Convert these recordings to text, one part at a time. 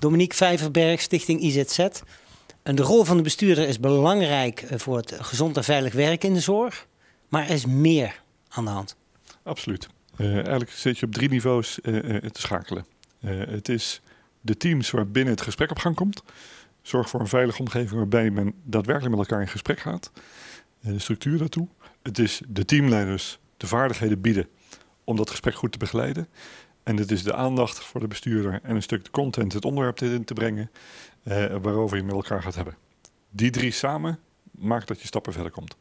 Dominique Vijverberg, Stichting IZZ. En de rol van de bestuurder is belangrijk eh, voor het gezond en veilig werken in de zorg. Maar er is meer aan de hand. Absoluut. Eh, eigenlijk zit je op drie niveaus eh, te schakelen. het is de teams waarbinnen het gesprek op gang komt. Zorg voor een veilige omgeving waarbij men daadwerkelijk met elkaar in gesprek gaat. de structuur daartoe. Het is de teamleiders de vaardigheden bieden om dat gesprek goed te begeleiden. En dat is de aandacht voor de bestuurder en een stuk de content, het onderwerp erin te brengen, eh, waarover je met elkaar gaat hebben. Die drie samen maakt dat je stappen verder komt.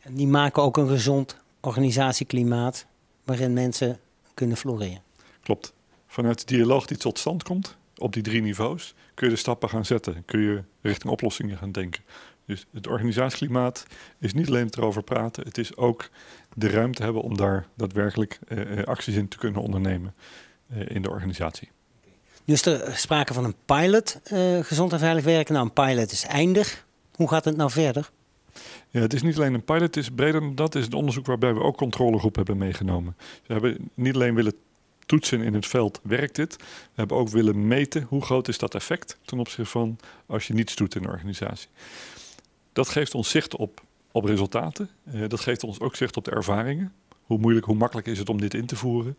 En die maken ook een gezond organisatieklimaat waarin mensen kunnen floreren. Klopt. Vanuit de dialoog die tot stand komt, op die drie niveaus, kun je de stappen gaan zetten. Kun je richting oplossingen gaan denken. Dus het organisatieklimaat is niet alleen het erover praten, het is ook de ruimte hebben om daar daadwerkelijk eh, eh, acties in te kunnen ondernemen eh, in de organisatie. Nu is er sprake van een pilot, gezond en veilig werken. Nou, een pilot is eindig. Hoe gaat het nou verder? Ja, het is niet alleen een pilot, het is breder dan dat. Het is een onderzoek waarbij we ook controlegroep hebben meegenomen. We hebben niet alleen willen toetsen in het veld, werkt dit? We hebben ook willen meten hoe groot is dat effect ten opzichte van als je niets doet in de organisatie. Dat geeft ons zicht op, op resultaten. Eh, dat geeft ons ook zicht op de ervaringen. Hoe moeilijk, hoe makkelijk is het om dit in te voeren?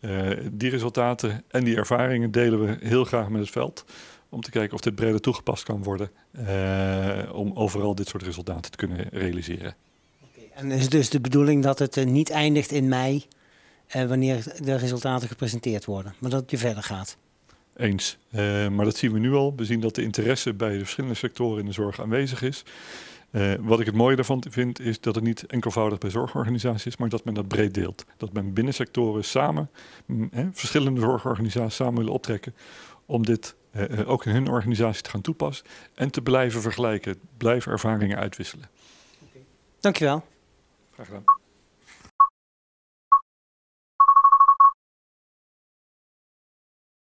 Eh, die resultaten en die ervaringen delen we heel graag met het veld. Om te kijken of dit breder toegepast kan worden. Eh, om overal dit soort resultaten te kunnen realiseren. Okay, en is dus de bedoeling dat het niet eindigt in mei? wanneer de resultaten gepresenteerd worden, maar dat je verder gaat. Eens. Eh, maar dat zien we nu al. We zien dat de interesse bij de verschillende sectoren in de zorg aanwezig is. Eh, wat ik het mooie daarvan vind, is dat het niet enkelvoudig bij zorgorganisaties is, maar dat men dat breed deelt. Dat men binnen sectoren samen, mm, hè, verschillende zorgorganisaties samen willen optrekken om dit eh, ook in hun organisatie te gaan toepassen en te blijven vergelijken, blijven ervaringen uitwisselen. Dankjewel. Graag gedaan.